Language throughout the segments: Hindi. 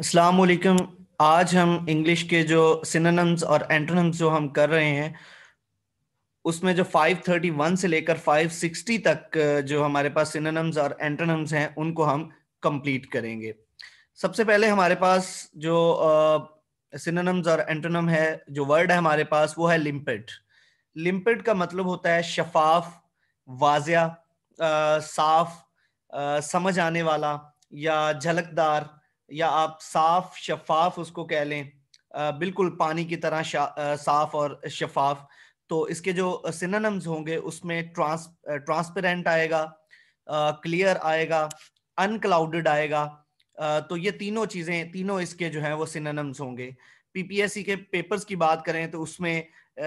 अस्सलाम आज हम इंग्लिश के जो सिनोनिम्स और एंटोनिम्स जो हम कर रहे हैं उसमें जो 531 से लेकर 560 तक जो हमारे पास सिनोनिम्स और एंटोनिम्स हैं उनको हम कंप्लीट करेंगे सबसे पहले हमारे पास जो सिनोनिम्स और एंटोनिम है जो वर्ड है हमारे पास वो है लिम्पिड लिम्पिड का मतलब होता है शफाफ वाजिया साफ आ, समझ आने वाला या झलकदार या आप साफ शफाफ उसको कह लें बिल्कुल पानी की तरह साफ और शफाफ तो इसके जो सिनानम्स होंगे उसमें ट्रांस ट्रांसपेरेंट आएगा क्लियर आएगा अनक्लाउडेड आएगा तो ये तीनों चीज़ें तीनों इसके जो हैं वो सिनानम्स होंगे पीपीएससी के पेपर्स की बात करें तो उसमें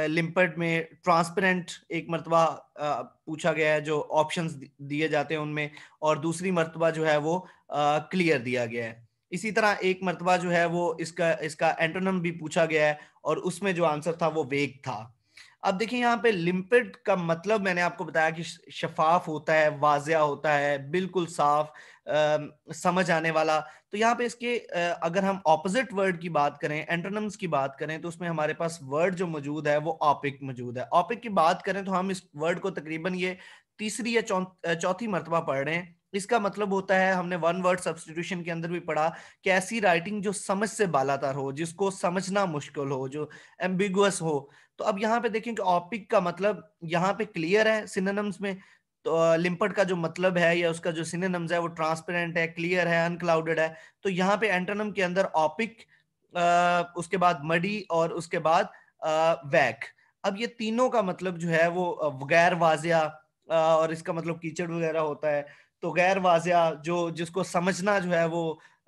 लिम्पर्ट में ट्रांसपेरेंट एक मरतबा पूछा गया है जो ऑप्शंस दिए जाते हैं उनमें और दूसरी मरतबा जो है वो क्लियर दिया गया है इसी तरह एक मरतबा जो है वो इसका इसका एंटोनम भी पूछा गया है और उसमें जो आंसर था वो वेग था अब देखिए यहाँ पे लिम्पिड का मतलब मैंने आपको बताया कि शफाफ होता है वाजिया होता है बिल्कुल साफ आ, समझ आने वाला तो यहाँ पे इसके आ, अगर हम ऑपोजिट वर्ड की बात करें एंटोनम्स की बात करें तो उसमें हमारे पास वर्ड जो मौजूद है वो ऑपिक मौजूद है ऑपिक की बात करें तो हम इस वर्ड को तकरीबन ये तीसरी या चौथी मरतबा पढ़ रहे हैं इसका मतलब होता है हमने वन वर्ड सब्सटीट्यूशन के अंदर भी पढ़ा कि ऐसी राइटिंग जो समझ से बालातर हो जिसको समझना मुश्किल हो जो एम्बिगुअस हो तो अब यहाँ पे देखें कि ऑपिक का मतलब यहाँ पे क्लियर है सिनेनम्स में तो लिम्पट का जो मतलब है या उसका जो सिनेनम्स है वो ट्रांसपेरेंट है क्लियर है अनक्लाउडेड है तो यहाँ पे एंटोनम के अंदर ऑपिक उसके बाद मडी और उसके बाद वैक अब ये तीनों का मतलब जो है वो गैर वाजिया और इसका मतलब कीचड़ वगैरह होता है तो गैर वाजिया जो जिसको समझना जो है वो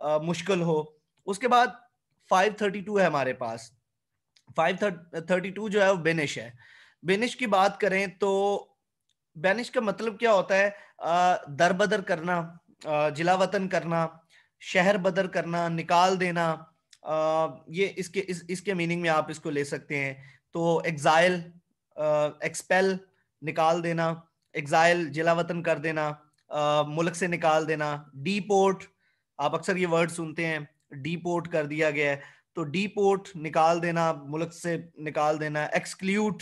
आ, मुश्किल हो उसके बाद 532 है हमारे पास 532 जो है वो बेनिश है बेनिश की बात करें तो बेनिश का मतलब क्या होता है दर बदर करना जिला वतन करना शहर बदर करना निकाल देना आ, ये इसके इस, इसके मीनिंग में आप इसको ले सकते हैं तो एग्जाइल एक्सपेल निकाल देना एग्जाइल जिला वतन कर देना मुल्क से निकाल देना डीपोर्ट आप अक्सर ये वर्ड सुनते हैं डीपोर्ट कर दिया गया है तो डीपोर्ट निकाल देना मुल्क से निकाल देना एक्सक्लूड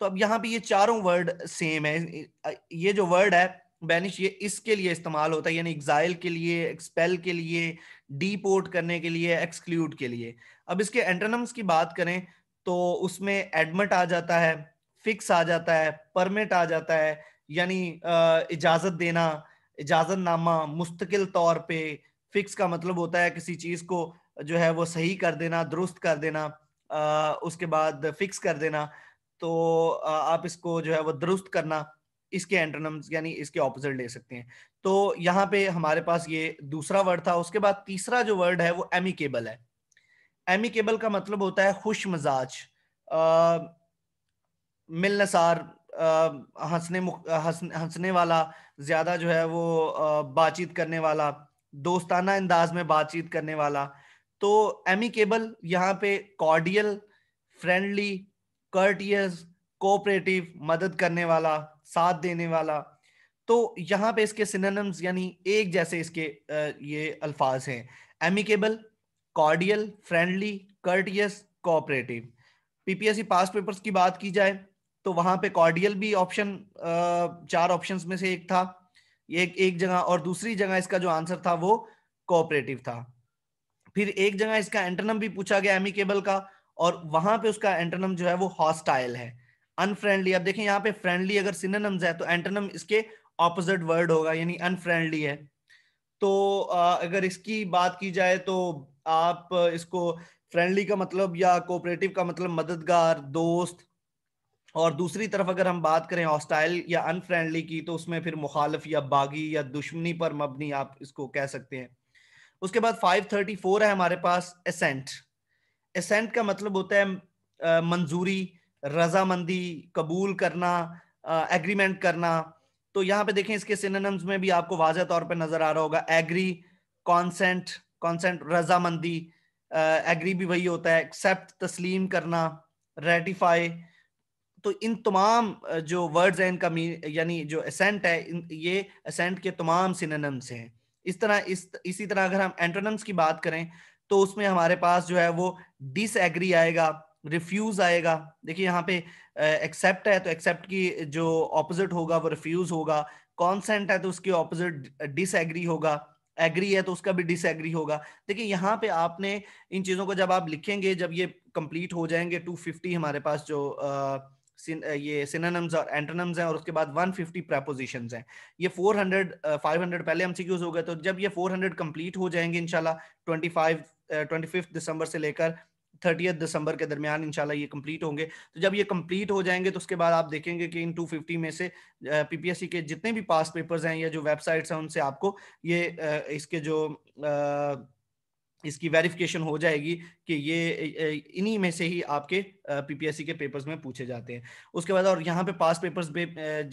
तो अब यहाँ पे ये चारों वर्ड सेम है ये जो वर्ड है बैनिश ये इसके लिए इस्तेमाल होता है यानी एग्जाइल के लिए एक्सपेल के लिए डीपोर्ट करने के लिए एक्सक्लूड के लिए अब इसके एंटोनम्स की बात करें तो उसमें एडमिट आ जाता है फिक्स आ जाता है परमिट आ जाता है यानी इजाजत देना इजाजत नामा मुस्तकिल तौर पे फिक्स का मतलब होता है किसी चीज को जो है वो सही कर देना दुरुस्त कर देना उसके बाद फिक्स कर देना तो आप इसको जो है वो दुरुस्त करना इसके एंटोनम्स यानी इसके ऑपोजिट ले सकते हैं तो यहाँ पे हमारे पास ये दूसरा वर्ड था उसके बाद तीसरा जो वर्ड है वो एमिकेबल है एमिकेबल का मतलब होता है खुश मिजाज मिलनसार हंसने हंसने वाला ज्यादा जो है वो बातचीत करने वाला दोस्ताना अंदाज में बातचीत करने वाला तो एमी केबल यहाँ पे कॉर्डियल फ्रेंडली कर्टियस कोऑपरेटिव मदद करने वाला साथ देने वाला तो यहाँ पे इसके सिनोनिम्स यानी एक जैसे इसके ये अल्फाज हैं amicable cordial friendly courteous cooperative PPSC past papers की बात की जाए तो वहां पे कॉर्डियल भी ऑप्शन चार ऑप्शंस में से एक था एक एक जगह और दूसरी जगह इसका जो आंसर था वो कोऑपरेटिव था फिर एक जगह इसका एंटनम भी पूछा गया एमिकेबल का और वहां पे उसका एंटनम जो है वो हॉस्टाइल है अनफ्रेंडली अब देखें यहाँ पे फ्रेंडली अगर सिनोनिम्स है तो एंटनम इसके ऑपोजिट वर्ड होगा यानी अनफ्रेंडली है तो अगर इसकी बात की जाए तो आप इसको फ्रेंडली का मतलब या कोऑपरेटिव का मतलब मददगार दोस्त और दूसरी तरफ अगर हम बात करें हॉस्टाइल या अनफ्रेंडली की तो उसमें फिर मुखालफ या बागी या दुश्मनी पर मबनी आप इसको कह सकते हैं उसके बाद 534 है हमारे पास एसेंट एसेंट का मतलब होता है मंजूरी रजामंदी कबूल करना एग्रीमेंट करना तो यहाँ पे देखें इसके सिनेम्स में भी आपको वाजह तौर पर नजर आ रहा होगा एग्री कॉन्सेंट कॉन्सेंट रजामंदी एग्री भी वही होता है एक्सेप्ट तस्लीम करना रेटिफाई तो इन तमाम जो वर्ड्स हैं इनका मीन यानी जो असेंट है ये असेंट के तमाम सिनोनिम्स हैं इस तरह इस इसी तरह अगर हम एंटोनिम्स की बात करें तो उसमें हमारे पास जो है वो डिसएग्री आएगा रिफ्यूज आएगा देखिए यहाँ पे एक्सेप्ट है तो एक्सेप्ट की जो ऑपोजिट होगा वो रिफ्यूज होगा कॉन्सेंट है तो उसकी ऑपोजिट डिसएग्री होगा एग्री है तो उसका भी डिसएग्री होगा देखिए यहाँ पे आपने इन चीज़ों को जब आप लिखेंगे जब ये कंप्लीट हो जाएंगे 250 हमारे पास जो ये सिनोनिम्स और एंटोनिम्स हैं और उसके बाद 150 प्रपोजिशंस है ये 400 500 पहले एमसीक्यूज हो गए तो जब ये 400 कंप्लीट हो जाएंगे फाइव 25 25 दिसंबर से लेकर थर्टी दिसंबर के दरमियान इनशाला ये कंप्लीट होंगे तो जब ये कंप्लीट हो जाएंगे तो उसके बाद आप देखेंगे कि इन 250 में से पीपीएससी के जितने भी पास पेपर्स हैं या जो वेबसाइट्स हैं उनसे आपको ये इसके जो आ, इसकी वेरिफिकेशन हो जाएगी कि ये इन्हीं में से ही आपके पीपीएससी के पेपर्स में पूछे जाते हैं उसके बाद और यहाँ पे पास पेपर्स भी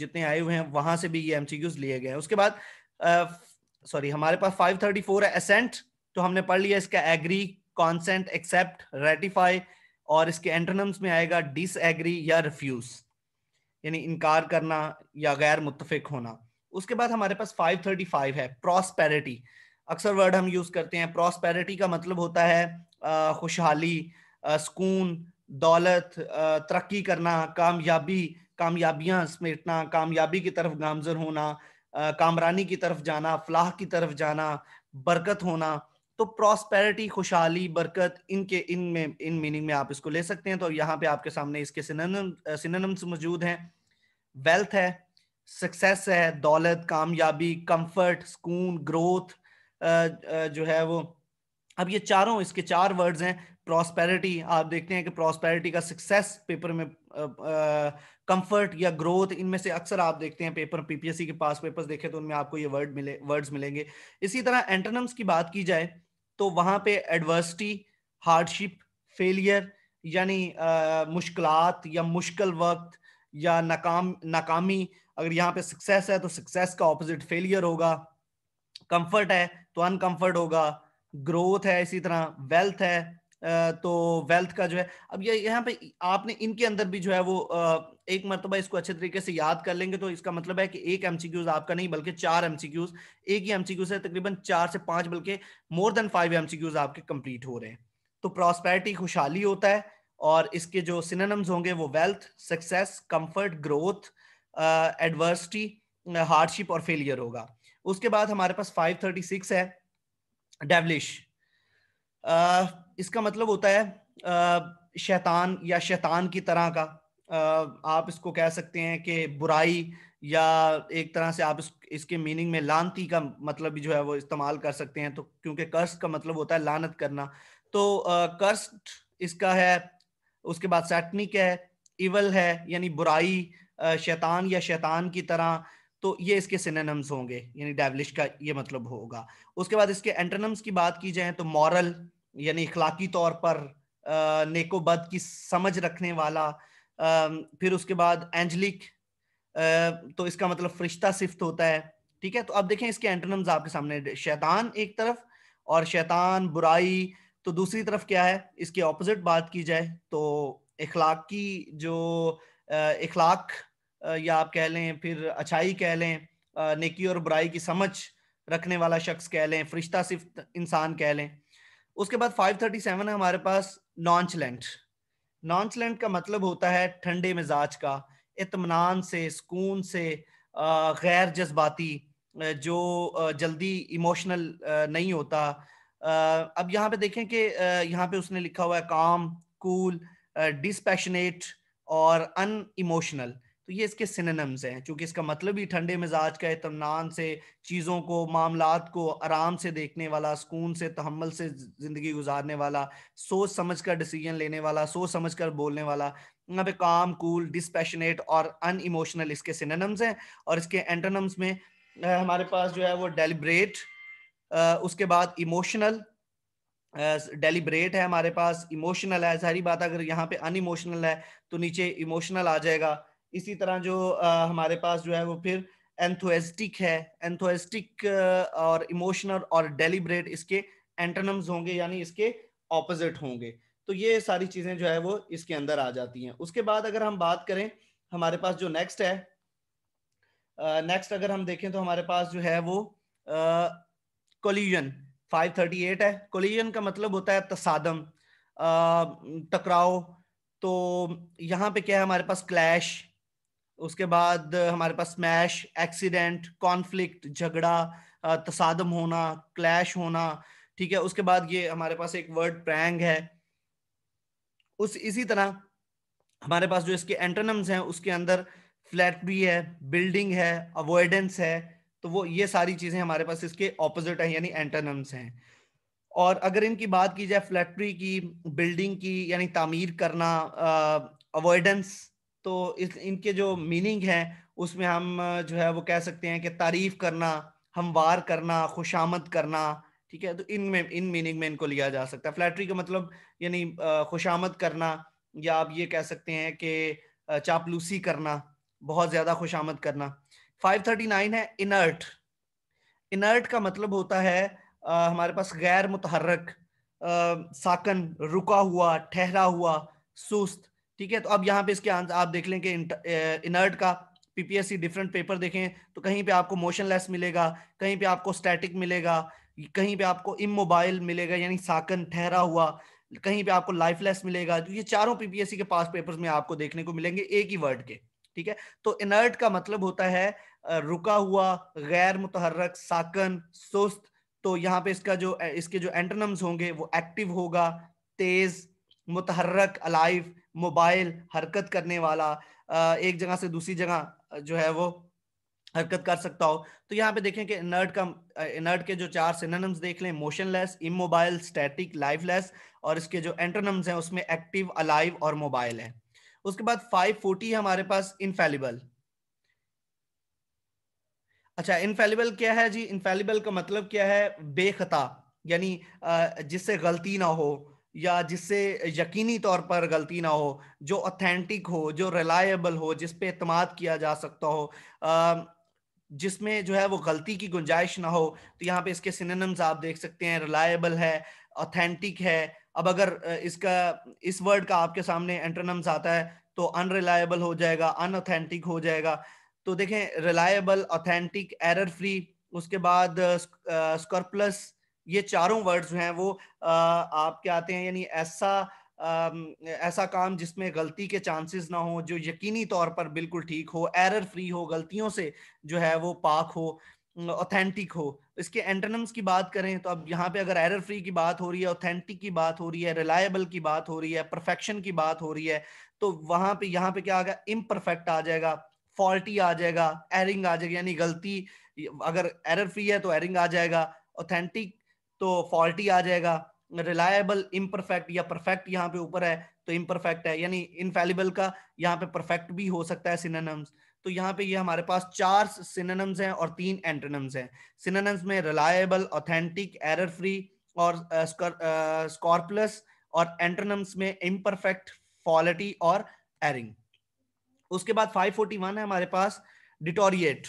जितने आए हुए हैं वहां से भी ये एम लिए गए हैं उसके बाद सॉरी हमारे पास 534 है असेंट तो हमने पढ़ लिया इसका एग्री कॉन्सेंट एक्सेप्ट रेटिफाई और इसके एंटोनम्स में आएगा डिस या रिफ्यूज यानी इनकार करना या गैर मुतफिक होना उसके बाद हमारे पास 535 है प्रॉस्पेरिटी अक्सर वर्ड हम यूज करते हैं प्रॉस्पेरिटी का मतलब होता है खुशहाली सुकून दौलत तरक्की करना कामयाबी कामयाबियां समेटना कामयाबी की तरफ गामजर होना कामरानी की तरफ जाना फलाह की तरफ जाना बरकत होना तो प्रॉस्पेरिटी खुशहाली बरकत इनके इन में इन मीनिंग में आप इसको ले सकते हैं तो यहाँ पे आपके सामने इसके सिनोनिम्स मौजूद हैं वेल्थ है सक्सेस है दौलत कामयाबी कंफर्ट सुकून ग्रोथ जो है वो अब ये चारों इसके चार वर्ड्स हैं प्रॉस्पेरिटी आप देखते हैं कि प्रॉस्पेरिटी का सक्सेस पेपर में कंफर्ट या ग्रोथ इनमें से अक्सर आप देखते हैं पेपर पीपीएससी के पास पेपर्स देखें तो उनमें आपको ये वर्ड मिले वर्ड्स मिलेंगे इसी तरह एंटरनम्स की बात की जाए तो वहां पे एडवर्सिटी हार्डशिप फेलियर यानी मुश्किल या मुश्किल वक्त या नाकाम नाकामी अगर यहाँ पे सक्सेस है तो सक्सेस का ऑपोजिट फेलियर होगा कंफर्ट है तो अनकंफर्ट होगा ग्रोथ है इसी तरह वेल्थ है तो वेल्थ का जो है अब ये यहाँ पे आपने इनके अंदर भी जो है वो एक मरतबा इसको अच्छे तरीके से याद कर लेंगे तो इसका मतलब है कि एक एमसीक्यूज आपका नहीं बल्कि चार एमसीक्यूज एक ही एमसीक्यू है तकरीबन चार से पांच बल्कि मोर देन फाइव एमसीक्यूज आपके कंप्लीट हो रहे हैं तो प्रॉस्पेरिटी खुशहाली होता है और इसके जो सिनेम्स होंगे वो wealth success comfort growth adversity hardship और फेलियर होगा उसके बाद हमारे पास 536 है डेवलिश इसका मतलब होता है आ, शैतान या शैतान की तरह का आ, आप इसको कह सकते हैं कि बुराई या एक तरह से आप इस, इसके मीनिंग में लानती का मतलब भी जो है वो इस्तेमाल कर सकते हैं तो क्योंकि कर्स का मतलब होता है लानत करना तो कर्स इसका है उसके बाद सैटनिक है इवल है यानी बुराई शैतान या शैतान की तरह तो ये इसके सिनेनम्स होंगे यानी डेवलिश का ये मतलब होगा उसके बाद इसके एंटरनम्स की बात की जाए तो मॉरल यानी इखलाकी तौर पर नेकोबद की समझ रखने वाला फिर उसके बाद एंजलिक तो इसका मतलब फरिश्ता सिफ्त होता है ठीक है तो अब देखें इसके एंटरनम्स आपके सामने शैतान एक तरफ और शैतान बुराई तो दूसरी तरफ क्या है इसके ऑपोजिट बात की जाए तो इखलाक की जो इखलाक या आप कह लें फिर अच्छाई कह लें नेकी और बुराई की समझ रखने वाला शख्स कह लें फरिश्ता सिर्फ इंसान कह लें उसके बाद 537 है हमारे पास नॉन्चलैंड नॉन्चलैंड का मतलब होता है ठंडे मिजाज का इतमान से सुकून से गैर जज्बाती जो जल्दी इमोशनल नहीं होता अब यहाँ पे देखें कि यहाँ पे उसने लिखा हुआ है काम कूल डिस्पैशनेट और अन इमोशनल तो ये इसके सिनेम्स हैं चूंकि इसका मतलब ही ठंडे मिजाज का इतमान से चीज़ों को मामला को आराम से देखने वाला सुकून से तहमल से ज़िंदगी गुजारने वाला सोच समझ कर डिसीजन लेने वाला सोच समझ कर बोलने वाला यहाँ पे काम कूल डिस्पैशनेट और अन इमोशनल इसके सिनेम्स हैं और इसके एंटनम्स में हमारे पास जो है वो डेलिब्रेट उसके बाद इमोशनल डेलीब्रेट है हमारे पास इमोशनल है सारी बात अगर यहाँ पे अन इमोशनल है तो नीचे इमोशनल आ जाएगा इसी तरह जो आ, हमारे पास जो है वो फिर एंथोएस्टिक है एंथोएस्टिक और इमोशनल और डेलीबरेट इसके एंटनम्स होंगे यानी इसके ऑपोजिट होंगे तो ये सारी चीजें जो है वो इसके अंदर आ जाती हैं उसके बाद अगर हम बात करें हमारे पास जो नेक्स्ट है नेक्स्ट uh, अगर हम देखें तो हमारे पास जो है वो कोलिजन uh, 538 है कोलिजन का मतलब होता है तसादम uh, टकराव तो यहाँ पे क्या है हमारे पास क्लैश उसके बाद हमारे पास स्मैश एक्सीडेंट कॉन्फ्लिक्ट झगड़ा तसादम होना क्लैश होना ठीक है उसके बाद ये हमारे पास एक वर्ड प्रैंग है उस इसी तरह हमारे पास जो इसके एंटोनम्स हैं उसके अंदर फ्लैट भी है बिल्डिंग है अवॉइडेंस है तो वो ये सारी चीज़ें हमारे पास इसके ऑपोजिट हैं यानी एंटोनम्स हैं और अगर इनकी बात की जाए फ्लैटरी की बिल्डिंग की यानी तामीर करना अवॉइडेंस तो इस इनके जो मीनिंग है उसमें हम जो है वो कह सकते हैं कि तारीफ करना हमवार करना खुशामद करना ठीक है तो इन में इन मीनिंग में इनको लिया जा सकता है फ्लैटरी का मतलब यानी खुशामद करना या आप ये कह सकते हैं कि चापलूसी करना बहुत ज़्यादा खुशामद करना 539 है इनर्ट इनर्ट का मतलब होता है आ, हमारे पास गैर मुतहरक साकन रुका हुआ ठहरा हुआ सुस्त ठीक है तो अब यहाँ पे इसके आंसर आप देख लेंगे इनर्ट का पीपीएससी डिफरेंट पेपर देखें तो कहीं पे आपको मोशन लेस मिलेगा कहीं पे आपको स्टैटिक मिलेगा कहीं पे आपको इमोबाइल मिलेगा यानी साकन ठहरा हुआ कहीं पे आपको लाइफलेस मिलेगा तो ये चारों पीपीएससी के पास पेपर्स में आपको देखने को मिलेंगे एक ही वर्ड के ठीक है तो इनर्ट का मतलब होता है रुका हुआ गैर मुतहरक साकन सुस्त तो यहाँ पे इसका जो इसके जो एंटनम्स होंगे वो एक्टिव होगा तेज मुतहरक अलाइव मोबाइल हरकत करने वाला एक जगह से दूसरी जगह जो है वो हरकत कर सकता हो तो यहाँ पे देखें कि नर्ट का नर्ट के जो चार सिनोनिम्स देख लें मोशनलेस इमोबाइल स्टैटिक लेस और इसके जो एंटोनिम्स हैं उसमें एक्टिव अलाइव और मोबाइल है उसके बाद 540 है हमारे पास इनफेलिबल अच्छा इनफेलिबल क्या है जी इनफेलिबल का मतलब क्या है बेखता यानी जिससे गलती ना हो या जिससे यकीनी तौर पर गलती ना हो जो ऑथेंटिक हो जो रिलायबल हो जिस पे अतमाद किया जा सकता हो जिसमें जो है वो गलती की गुंजाइश ना हो तो यहाँ पे इसके सिनेम्स आप देख सकते हैं रिलायबल है ऑथेंटिक है अब अगर इसका इस वर्ड का आपके सामने एंट्रनम्स आता है तो अनरिलायबल हो जाएगा अनऑथेंटिक हो जाएगा तो देखें रिलायबल ऑथेंटिक एरर फ्री उसके बाद स्कॉर्पलस uh, ये चारों वर्ड्स जो हैं वो आप क्या आते हैं यानी ऐसा ऐसा काम जिसमें गलती के चांसेस ना हो जो यकीनी तौर पर बिल्कुल ठीक हो एरर फ्री हो गलतियों से जो है वो पाक हो ऑथेंटिक हो इसके एंटनम्स की बात करें तो अब यहाँ पे अगर एरर फ्री की बात हो रही है ऑथेंटिक की बात हो रही है रिलायबल की बात हो रही है परफेक्शन की बात हो रही है तो वहां पे यहाँ पे क्या आ गया इम्परफेक्ट आ जाएगा फॉल्टी आ जाएगा एरिंग आ जाएगी यानी गलती अगर एरर फ्री है तो एरिंग आ जाएगा ऑथेंटिक तो फॉल्टी आ जाएगा रिलायबल इम्परफेक्ट या परफेक्ट यहाँ पे ऊपर है तो इम्परफेक्ट है यानी इनफेलिबल का यहाँ पे परफेक्ट भी हो सकता है सिनेनम्स तो यहाँ पे ये यह हमारे पास चार सिनेनम्स हैं और तीन एंटेनम्स हैं सिनेनम्स में रिलायबल ऑथेंटिक एरर फ्री और स्कॉर्पलस और एंटेनम्स में इम्परफेक्ट फॉलिटी और एरिंग उसके बाद 541 है हमारे पास डिटोरिएट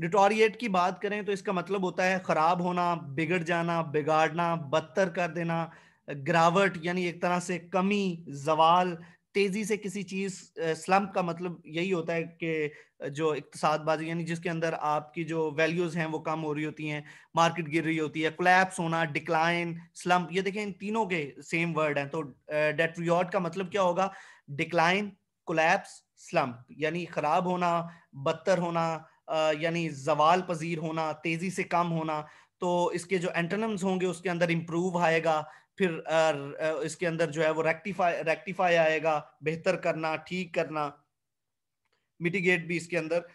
डिटोरिएट की बात करें तो इसका मतलब होता है खराब होना बिगड़ जाना बिगाड़ना बदतर कर देना गिरावट यानी एक तरह से कमी जवाल तेजी से किसी चीज स्लम का मतलब यही होता है कि जो इकतसादबाजी यानी जिसके अंदर आपकी जो वैल्यूज हैं वो कम हो रही होती हैं मार्केट गिर रही होती है कोलैप्स होना डिक्लाइन स्लम ये देखें इन तीनों के सेम वर्ड हैं तो डेट्रियॉट का मतलब क्या होगा डिक्लाइन कोलैप्स स्लम यानी खराब होना बदतर होना यानी जवाल पजीर होना तेजी से कम होना तो इसके जो एंटनम्स होंगे उसके अंदर इम्प्रूव आएगा फिर इसके अंदर जो है वो रेक्टिफाई रेक्टिफाई आएगा बेहतर करना ठीक करना मिटिगेट भी इसके अंदर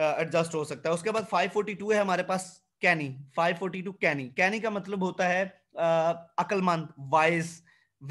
एडजस्ट हो सकता है उसके बाद 542 है हमारे पास कैनी 542 कैनी कैनी का मतलब होता है अकलमंद वाइज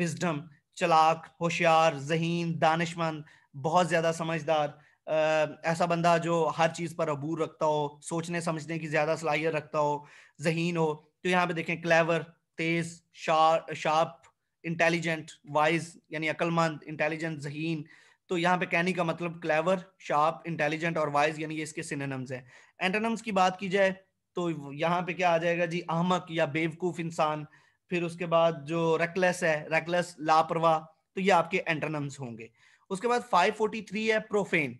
विजडम चलाक होशियार जहीन दानिशमंद बहुत ज्यादा समझदार ऐसा बंदा जो हर चीज पर अबूर रखता हो सोचने समझने की ज्यादा सलाहियत रखता हो जहीन हो तो यहाँ पे देखें क्लेवर तेज शार्प इंटेलिजेंट वाइज यानी अक्लमंद इंटेलिजेंट जहीन तो यहाँ पे कहने का मतलब क्लेवर शार्प इंटेलिजेंट और वाइज यानी ये इसके सिनेनम्स हैं एंटेनम्स की बात की जाए तो यहाँ पे क्या आ जाएगा जी अहमक या बेवकूफ इंसान फिर उसके बाद जो रेकलेस है रेकलेस लापरवाह तो ये आपके एंटेनम्स होंगे उसके बाद 543 है प्रोफेन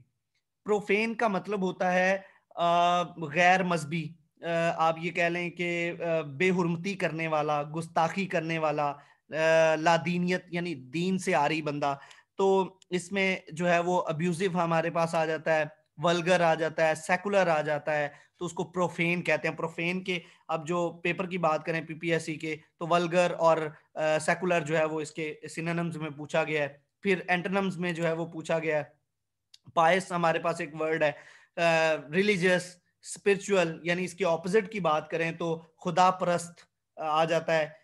प्रोफेन का मतलब होता है गैर मजहबी आप ये कह लें कि बेहरमती करने वाला गुस्ताखी करने वाला लादीनियत यानी दीन से आ रही बंदा तो इसमें जो है वो अब्यूजिव हमारे पास आ जाता है वल्गर आ जाता है सेकुलर आ जाता है तो उसको प्रोफेन कहते हैं प्रोफेन के अब जो पेपर की बात करें पीपीएससी के तो वल्गर और सेकुलर जो है वो इसके सिनोनिम्स में पूछा गया है फिर एंटनम्स में जो है वो पूछा गया है पायस हमारे पास एक वर्ड है रिलीजियस स्पिरिचुअल यानी इसके ऑपोजिट की बात करें तो खुदा परस्त आ जाता है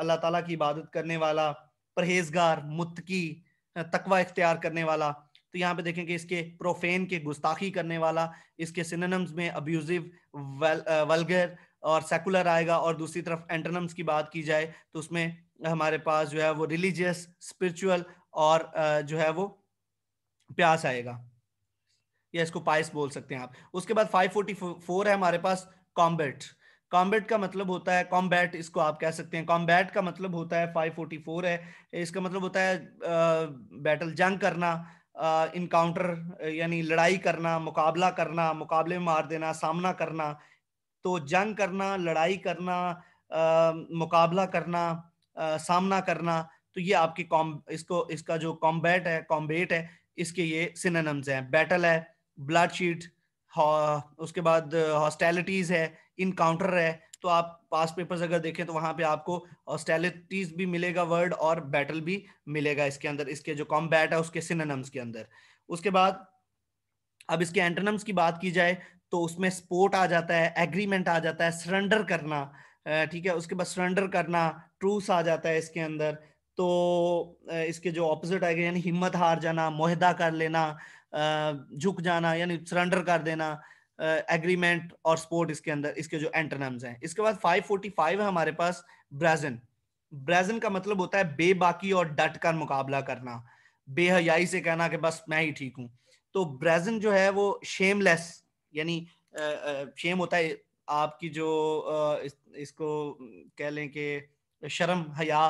अल्लाह ताला की इबादत करने वाला परहेजगार मुतकी तकवा इख्तियार करने वाला तो यहाँ पे देखें कि इसके प्रोफेन के गुस्ताखी करने वाला इसके सिनोनम्स में अब्यूजिव वल, वलगर और सेकुलर आएगा और दूसरी तरफ एंटनम्स की बात की जाए तो उसमें हमारे पास जो है वो रिलीजियस स्पिरिचुअल और जो है वो प्यास आएगा या इसको पाइस बोल सकते हैं आप उसके बाद 544 है हमारे पास कॉम्बैट कॉम्बेट का मतलब होता है कॉम्बैट इसको आप कह सकते हैं कॉम्बैट का मतलब होता है 544 है इसका मतलब होता है बैटल जंग करना इनकाउंटर यानी लड़ाई करना मुकाबला करना मुकाबले में मार देना सामना करना तो जंग करना लड़ाई करना आ, मुकाबला करना आ, सामना करना तो ये आपकी कॉम इसको इसका जो कॉम्बैट है कॉम्बेट है इसके ये सिनम्स हैं बैटल है ब्लड शीट उसके बाद हॉस्टैलिटीज uh, है इनकाउंटर है तो आप पास पेपर्स अगर देखें तो वहां पे आपको हॉस्टैलिटीज भी मिलेगा वर्ड और बैटल भी मिलेगा इसके अंदर इसके जो कॉम्बैट है उसके सिनम्स के अंदर उसके बाद अब इसके एंटनम्स की बात की जाए तो उसमें स्पोर्ट आ जाता है एग्रीमेंट आ जाता है सरेंडर करना uh, ठीक है उसके बाद सरेंडर करना ट्रूस आ जाता है इसके अंदर तो इसके जो ऑपोजिट आएगा यानी हिम्मत हार जाना मुहिदा कर लेना झुक जाना यानी सरेंडर कर देना एग्रीमेंट और स्पोर्ट इसके अंदर इसके जो एंटरनम्स हैं इसके बाद 545 है हमारे पास ब्रेजन ब्रेजन का मतलब होता है बेबाकी और डट कर मुकाबला करना बेहयाई से कहना कि बस मैं ही ठीक हूं तो ब्रेजन जो है वो शेमलेस यानी शेम होता है आपकी जो इस, इसको कह लें कि शर्म हया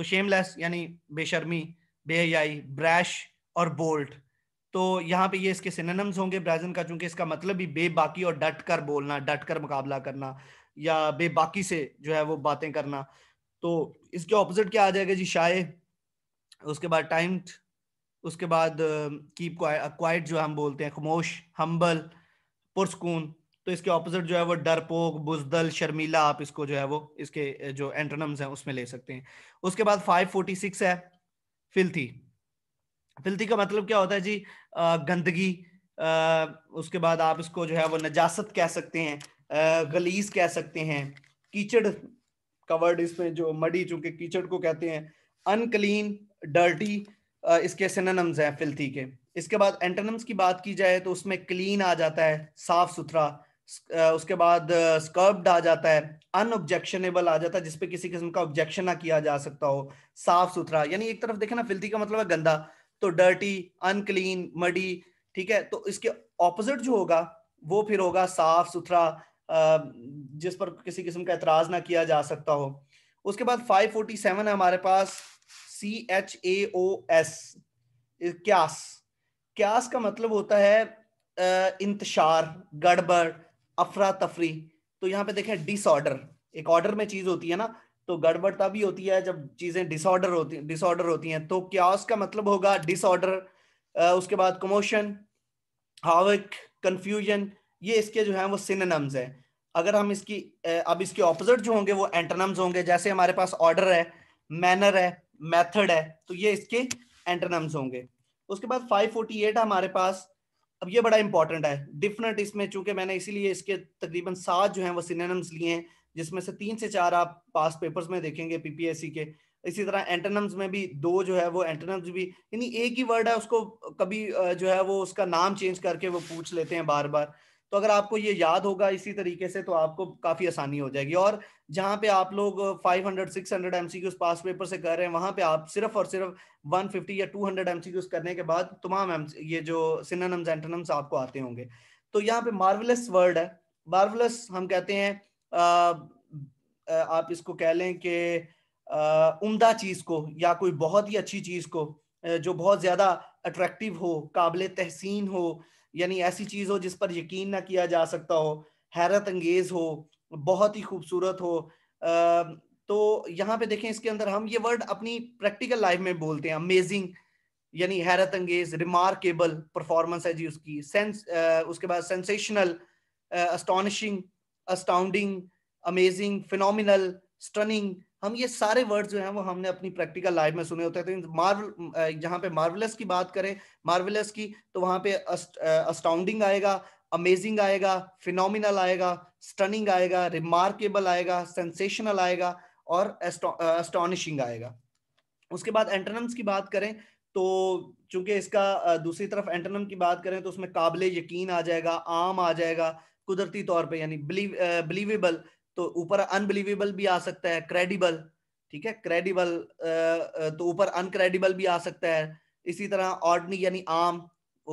तो शेमलेस यानी बेशर्मी बेहयाई ब्रैश और बोल्ट तो यहाँ पे ये इसके सिनोनिम्स होंगे ब्राजन का चूंकि इसका मतलब भी बेबाकी और डट कर बोलना डट कर मुकाबला करना या बेबाकी से जो है वो बातें करना तो इसके ऑपोजिट क्या आ जाएगा जी शाये उसके बाद टाइम उसके बाद कीप क्वाइट जो हम बोलते हैं खमोश हम्बल पुरसकून तो इसके ऑपोजिट जो है वो डरपोक बुजदल शर्मीला आप इसको जो है वो इसके जो एंट्रनम्स हैं उसमें ले सकते हैं उसके बाद 546 है फिल्थी फिल्थी का मतलब क्या होता है जी गंदगी उसके बाद आप इसको जो है वो नजासत कह सकते हैं गलीस कह सकते हैं कीचड़ कवर्ड इसमें जो मडी चूंकि कीचड़ को कहते हैं अनकलीन डर्टी इसके सिनोनिम्स हैं फिल्थी के इसके बाद एंटनम्स की बात की जाए तो उसमें क्लीन आ जाता है साफ सुथरा Uh, उसके बाद स्कर्ब्ड uh, आ जाता है अनऑब्जेक्शनेबल आ जाता है जिसपे किसी किस्म का ऑब्जेक्शन ना किया जा सकता हो साफ सुथरा यानी एक तरफ देखे ना फिल्थी का मतलब है गंदा तो डर्टी अनकलीन मडी ठीक है तो इसके ऑपोजिट जो होगा वो फिर होगा साफ सुथरा uh, जिस पर किसी किस्म का एतराज ना किया जा सकता हो उसके बाद 547 है हमारे पास C H A O S क्यास क्यास का मतलब होता है इंतशार गड़बड़ अफरा तफरी तो यहाँ पे देखें डिसऑर्डर एक ऑर्डर में चीज होती है ना तो गड़बड़ तभी होती है जब चीजें डिसऑर्डर होती है डिसऑर्डर होती हैं तो क्या उसका मतलब होगा डिसऑर्डर उसके बाद कमोशन हावक कंफ्यूजन ये इसके जो है वो सिनेम्स हैं अगर हम इसकी अब इसके ऑपोजिट जो होंगे वो एंटनम्स होंगे जैसे हमारे पास ऑर्डर है मैनर है मेथड है तो ये इसके एंटनम्स होंगे उसके बाद 548 है हमारे पास अब ये बड़ा इंपॉर्टेंट है डिफरेंट इसमें चूंकि मैंने इसीलिए इसके तकरीबन सात जो है वो सिनेम्स लिए हैं जिसमें से तीन से चार आप पास पेपर्स में देखेंगे पीपीएससी के इसी तरह एंटनम्स में भी दो जो है वो एंटनम्स भी यानी एक ही वर्ड है उसको कभी जो है वो उसका नाम चेंज करके वो पूछ लेते हैं बार बार तो अगर आपको ये याद होगा इसी तरीके से तो आपको काफ़ी आसानी हो जाएगी और जहां पे आप लोग 500 600 एमसीक्यूज पास पेपर से कर रहे हैं वहां पे आप सिर्फ और सिर्फ 150 या 200 एमसीक्यूज करने के बाद तमाम ये जो सिनोनिम्स एंटनम्स आपको आते होंगे तो यहाँ पे मार्वलस वर्ड है मार्वलस हम कहते हैं आप इसको कह लें कि उमदा चीज़ को या कोई बहुत ही अच्छी चीज़ को जो बहुत ज़्यादा अट्रैक्टिव हो काबिल तहसीन हो यानी ऐसी चीज हो जिस पर यकीन ना किया जा सकता हो हैरत अंगेज हो बहुत ही खूबसूरत हो तो यहाँ पे देखें इसके अंदर हम ये वर्ड अपनी प्रैक्टिकल लाइफ में बोलते हैं अमेजिंग यानी हैरत अंगेज रिमार्केबल परफॉर्मेंस है जी उसकी सेंस उसके बाद sensational astonishing astounding amazing phenomenal stunning हम ये सारे वर्ड जो हैं वो हमने अपनी प्रैक्टिकल लाइफ में सुने होते हैं तो मार्वल जहाँ पे मार्वलस की बात करें मार्वलस की तो वहां पे अस्टाउंडिंग आएगा अमेजिंग आएगा फिनोमिनल आएगा स्टनिंग आएगा रिमार्केबल आएगा सेंसेशनल आएगा और एस्टोनिशिंग आएगा उसके बाद एंटनम्स की बात करें तो चूंकि इसका दूसरी तरफ एंटनम की बात करें तो उसमें काबिल यकीन आ जाएगा आम आ जाएगा कुदरती तौर पे यानी बिलीव बिलीवेबल तो ऊपर अनबिलीवेबल भी आ सकता है क्रेडिबल ठीक है क्रेडिबल तो ऊपर अनक्रेडिबल भी आ सकता है इसी तरह ऑर्डनी यानी आम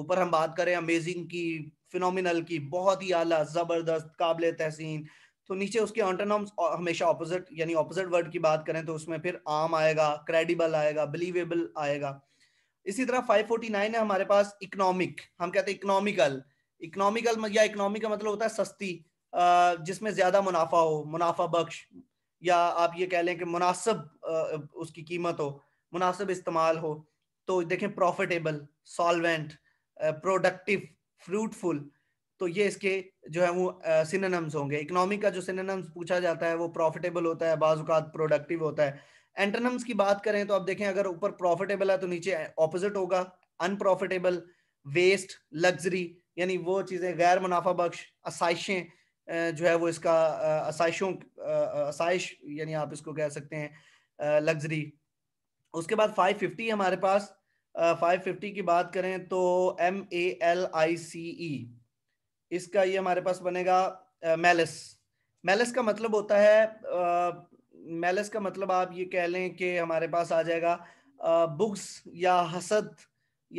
ऊपर हम बात करें अमेजिंग की फिनोमिनल की बहुत ही आला जबरदस्त काबिल तहसीन तो नीचे उसके ऑनटोनॉम्स हमेशा ऑपोजिट यानी ऑपोजिट वर्ड की बात करें तो उसमें फिर आम आएगा क्रेडिबल आएगा बिलीवेबल आएगा इसी तरह 549 है हमारे पास इकोनॉमिक हम कहते हैं इकोनॉमिकल इकोनॉमिकल या इकोनॉमिक का मतलब होता है सस्ती जिसमें ज़्यादा मुनाफा हो मुनाफा बख्श या आप ये कह लें कि मुनासब उसकी कीमत हो मुनासब इस्तेमाल हो तो देखें प्रॉफिटेबल सॉल्वेंट प्रोडक्टिव फ्रूटफुल तो ये इसके जो है वो सिनेनम्स होंगे इकोनॉमी का जो सिनेनम्स पूछा जाता है वो प्रॉफिटेबल होता है बाज़ात प्रोडक्टिव होता है एंटनम्स की बात करें तो आप देखें अगर ऊपर प्रॉफिटेबल है तो नीचे ऑपोजिट होगा अनप्रॉफिटेबल वेस्ट लग्जरी यानी वो चीज़ें गैर मुनाफा बख्श आसाइशें जो है वो इसका आसाइशों आसाइश यानी आप इसको कह सकते हैं लग्जरी उसके बाद 550 हमारे पास 550 की बात करें तो एम ए एल आई सी ई इसका ये हमारे पास बनेगा मेलस मेलस का मतलब होता है मेलस का मतलब आप ये कह लें कि हमारे पास आ जाएगा बुक्स या हसद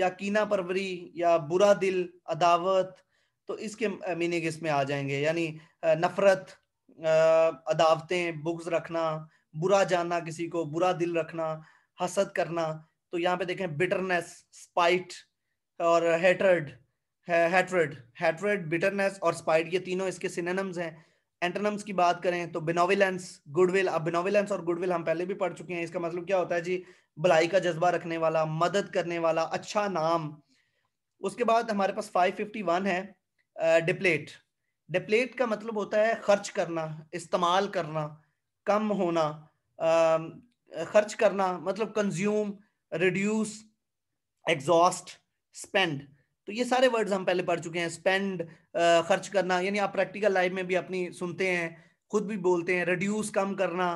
या कीना परवरी या बुरा दिल अदावत तो इसके मीनिंग इसमें आ जाएंगे यानी नफरत अदावतें बुग्ज रखना बुरा जानना किसी को बुरा दिल रखना हसद करना तो यहाँ पे देखें बिटरनेस स्पाइट और हेटर्ड हेटरेड हेटरेड बिटरनेस और स्पाइट ये तीनों इसके सिनेनम्स हैं एंटनम्स की बात करें तो बिनोविलेंस गुडविल अब बिनोविलेंस और गुडविल हम पहले भी पढ़ चुके हैं इसका मतलब क्या होता है जी भलाई का जज्बा रखने वाला मदद करने वाला अच्छा नाम उसके बाद हमारे पास 551 है डिप्लेट डिप्लेट का मतलब होता है खर्च करना इस्तेमाल करना कम होना खर्च करना मतलब कंज्यूम रिड्यूस एग्जॉस्ट स्पेंड तो ये सारे वर्ड्स हम पहले पढ़ चुके हैं स्पेंड खर्च करना यानी आप प्रैक्टिकल लाइफ में भी अपनी सुनते हैं खुद भी बोलते हैं रिड्यूस कम करना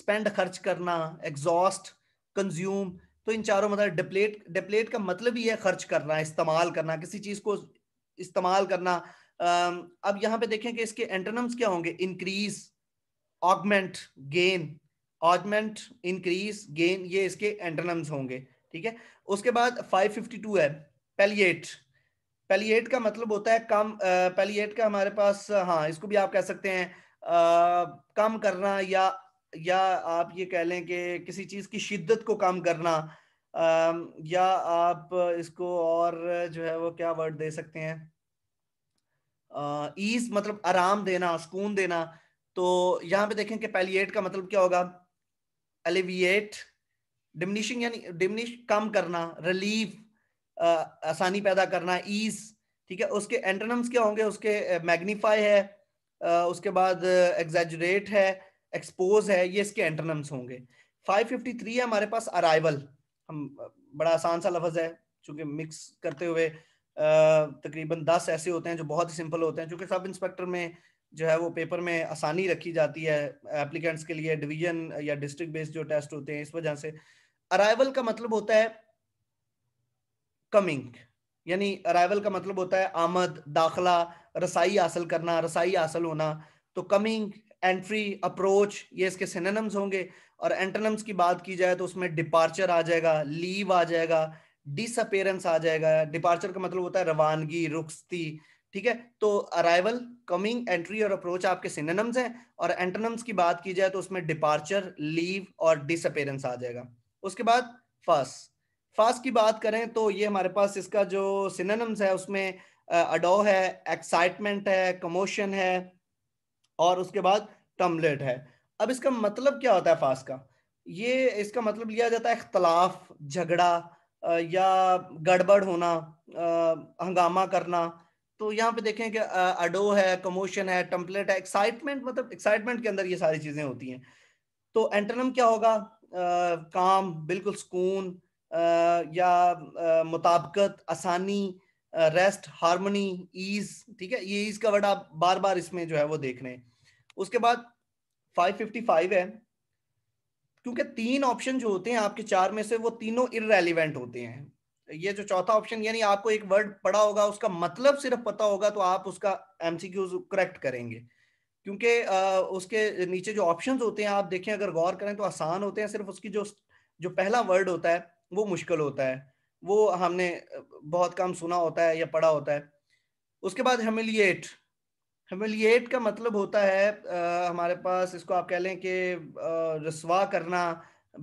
स्पेंड खर्च करना एग्जॉस्ट कंज्यूम तो इन चारों मतलब डिप्लेट डिप्लेट का मतलब ही है खर्च करना इस्तेमाल करना किसी चीज को इस्तेमाल करना अब यहाँ पे देखें कि इसके एंटरनम्स क्या होंगे increase augment gain augment increase gain ये इसके एंटरनम्स होंगे ठीक है उसके बाद 552 है पेलीट पेलीट का मतलब होता है कम पेलीट का हमारे पास हाँ इसको भी आप कह सकते हैं आ, कम करना या या आप ये कह लें कि किसी चीज़ की शिद्दत को कम करना या आप इसको और जो है वो क्या वर्ड दे सकते हैं ईज मतलब आराम देना सुकून देना तो यहाँ पे देखें कि पैलिएट का मतलब क्या होगा एलिविएट डिमिनिशिंग यानी डिमिनिश कम करना रिलीफ आसानी पैदा करना ईज ठीक है उसके एंटोनम्स क्या होंगे उसके मैग्नीफाई है उसके बाद एग्जेजरेट है एक्सपोज है ये इसके एंटोनम्स होंगे 553 है हमारे पास अराइवल हम बड़ा आसान सा लफज है चूंकि मिक्स करते हुए तकरीबन दस ऐसे होते हैं जो बहुत ही सिंपल होते हैं चूंकि सब इंस्पेक्टर में जो है वो पेपर में आसानी रखी जाती है एप्लीकेंट्स के लिए डिवीजन या डिस्ट्रिक्ट बेस्ड जो टेस्ट होते हैं इस वजह से अराइवल का मतलब होता है कमिंग यानी अराइवल का मतलब होता है आमद दाखला रसाई हासिल करना रसाई हासिल होना तो कमिंग एंट्री अप्रोच ये इसके सिनेनम्स होंगे और एंटनम्स की बात की जाए तो उसमें डिपार्चर आ जाएगा लीव आ जाएगा डिसअपेरेंस आ जाएगा डिपार्चर का मतलब होता है रवानगी रुखती ठीक है तो अराइवल कमिंग एंट्री और अप्रोच आपके सिनेनम्स हैं और एंटनम्स की बात की जाए तो उसमें डिपार्चर लीव और डिसअपेरेंस आ जाएगा उसके बाद फर्स्ट फास्ट की बात करें तो ये हमारे पास इसका जो सिनेनम्स है उसमें अडो है एक्साइटमेंट है कमोशन है और उसके बाद टमलेट है अब इसका मतलब क्या होता है फास का ये इसका मतलब लिया जाता है इख्तलाफ झगड़ा या गड़बड़ होना हंगामा करना तो यहाँ पे देखें कि अडो है कमोशन है टम्पलेट है एक्साइटमेंट मतलब एक्साइटमेंट के अंदर ये सारी चीज़ें होती हैं तो एंटनम क्या होगा आ, काम बिल्कुल सुकून या मुताबकत आसानी रेस्ट हारमोनी ईज ठीक है ये ईज का वर्ड आप बार बार इसमें जो है वो देख रहे हैं उसके बाद 555 है क्योंकि तीन ऑप्शन जो होते हैं आपके चार में से वो तीनों इरेलीवेंट होते हैं ये जो चौथा ऑप्शन यानी आपको एक वर्ड पढ़ा होगा उसका मतलब सिर्फ पता होगा तो आप उसका एमसीक्यू करेक्ट करेंगे क्योंकि उसके नीचे जो ऑप्शंस होते हैं आप देखें अगर गौर करें तो आसान होते हैं सिर्फ उसकी जो जो पहला वर्ड होता है वो मुश्किल होता है वो हमने बहुत कम सुना होता है या पढ़ा होता है उसके बाद हेमिलिएट हेमिलिएट का मतलब होता है आ, हमारे पास इसको आप कह लें कि रसवा करना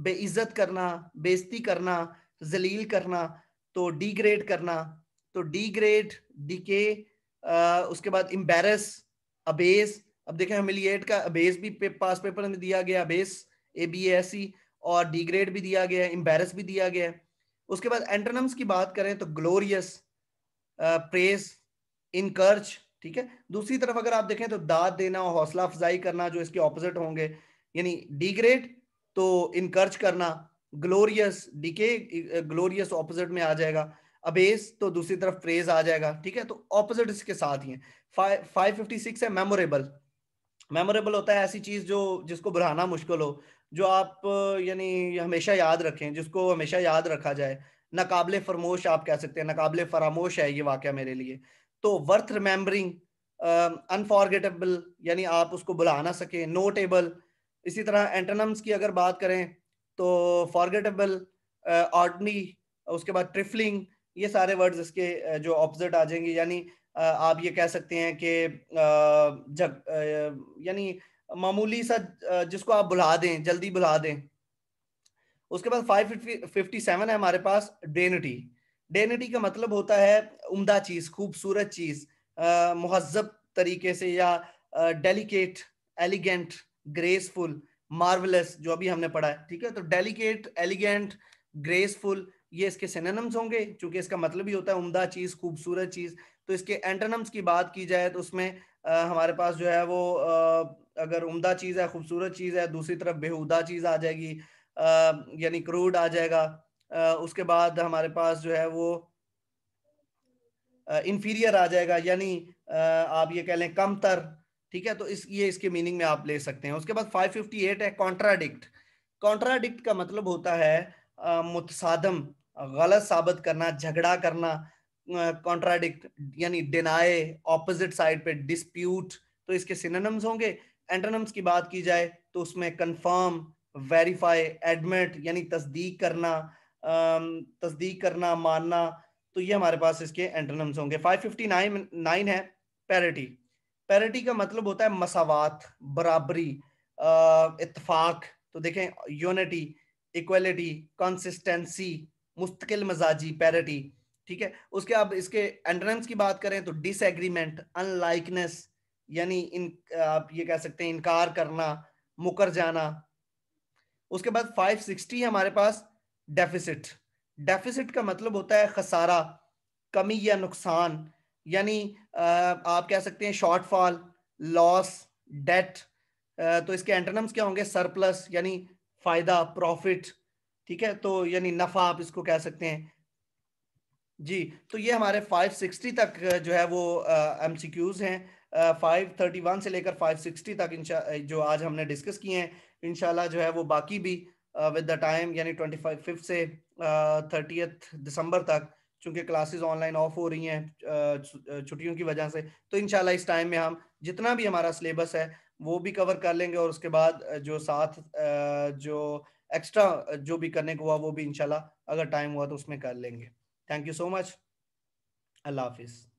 बेइज्जत करना बेइज्जती करना जलील करना तो डिग्रेड करना तो डिग्रेड डीके उसके बाद एम्बेरस अबेस अब देखें हेमिलिएट का अबेस भी पे, पास पेपर में दिया गया abase A B S C और डिग्रेड भी दिया गया एम्बेरस भी दिया गया है उसके बाद एंटोनम्स की बात करें तो ग्लोरियस प्रेस इनकर्च ठीक है दूसरी तरफ अगर आप देखें तो दाद देना और हौसला अफजाई करना जो इसके ऑपोजिट होंगे यानी डिग्रेड तो इनकर्च करना ग्लोरियस डीके ग्लोरियस ऑपोजिट में आ जाएगा अबेस तो दूसरी तरफ प्रेज आ जाएगा ठीक है तो ऑपोजिट इसके साथ ही है फाइव फिफ्टी सिक्स है मेमोरेबल मेमोरेबल होता है ऐसी चीज जो जिसको बुलाना मुश्किल हो जो आप यानी हमेशा याद रखें जिसको हमेशा याद रखा जाए नाकबले फरमोश आप कह सकते हैं नाकबले फरामोश है ये वाक़ मेरे लिए तो वर्थ रिमेम्बरिंग अनफॉर्गेटेबल यानी आप उसको बुला ना सकें नोटेबल इसी तरह एंटनम्स की अगर बात करें तो फॉर्गेटेबल ऑर्डनी uh, उसके बाद ट्रिफलिंग ये सारे वर्ड्स इसके uh, जो ऑपोजिट आ जाएंगे यानी uh, आप ये कह सकते हैं कि जग यानी मामूली सा जिसको आप बुला दें जल्दी बुला दें उसके बाद फाइव फिफ्टी सेवन है हमारे पास डेनिटी डेनिटी का मतलब होता है उम्दा चीज़ खूबसूरत चीज़ महजब तरीके से या डेलिकेट एलिगेंट ग्रेसफुल मार्वलस जो अभी हमने पढ़ा है ठीक है तो डेलिकेट एलिगेंट ग्रेसफुल ये इसके सिनेनम्स होंगे क्योंकि इसका मतलब ही होता है उम्दा चीज़ खूबसूरत चीज़ तो इसके एंटनम्स की बात की जाए तो उसमें आ, हमारे पास जो है वो अगर उम्दा चीज़ है खूबसूरत चीज़ है दूसरी तरफ बेहुदा चीज़ आ जाएगी यानी क्रूड आ जाएगा आ, उसके बाद हमारे पास जो है वो इंफीरियर आ जाएगा यानी आप ये कह लें कम तर ठीक है तो इस ये इसके मीनिंग में आप ले सकते हैं उसके बाद 558 है कॉन्ट्राडिक्ट कॉन्ट्राडिक्ट का मतलब होता है मुतसादम गलत साबित करना झगड़ा करना कॉन्ट्राडिक्ट यानी डिनाए ऑपोजिट साइड पे डिस्प्यूट तो इसके सिनेम्स होंगे एंटोनम्स की बात की जाए तो उसमें कंफर्म वेरीफाई एडमिट यानी तस्दीक करना तस्दीक करना मानना तो ये हमारे पास इसके एंटोनम्स होंगे 559 नाइन है पैरिटी पैरिटी का मतलब होता है मसावत बराबरी इतफाक तो देखें यूनिटी इक्वलिटी कंसिस्टेंसी मुस्तकिल मजाजी पैरिटी ठीक है उसके अब इसके एंटोनम्स की बात करें तो डिसएग्रीमेंट अनलाइकनेस यानी इन आप ये कह सकते हैं इनकार करना मुकर जाना उसके बाद 560 है हमारे पास डेफिसिट डेफिसिट का मतलब होता है खसारा कमी या नुकसान यानी आप कह सकते हैं शॉर्टफॉल लॉस डेट तो इसके एंटरनम्स क्या होंगे सरप्लस यानी फायदा प्रॉफिट ठीक है तो यानी नफा आप इसको कह सकते हैं जी तो ये हमारे 560 तक जो है वो एम uh, हैं फाइव थर्टी वन से लेकर फाइव सिक्सटी तक इन जो आज हमने डिस्कस किए हैं इनशाला जो है वो बाकी भी विद द टाइम यानी ट्वेंटी फाइव फिफ्थ से थर्टीथ uh, दिसंबर तक चूंकि क्लासेस ऑनलाइन ऑफ हो रही हैं uh, uh, छुट्टियों की वजह से तो इनशाला इस टाइम में हम जितना भी हमारा सिलेबस है वो भी कवर कर लेंगे और उसके बाद जो साथ जो एक्स्ट्रा जो भी करने को हुआ वो भी इनशाला अगर टाइम हुआ तो उसमें कर लेंगे थैंक यू सो मच अल्लाह हाफिज़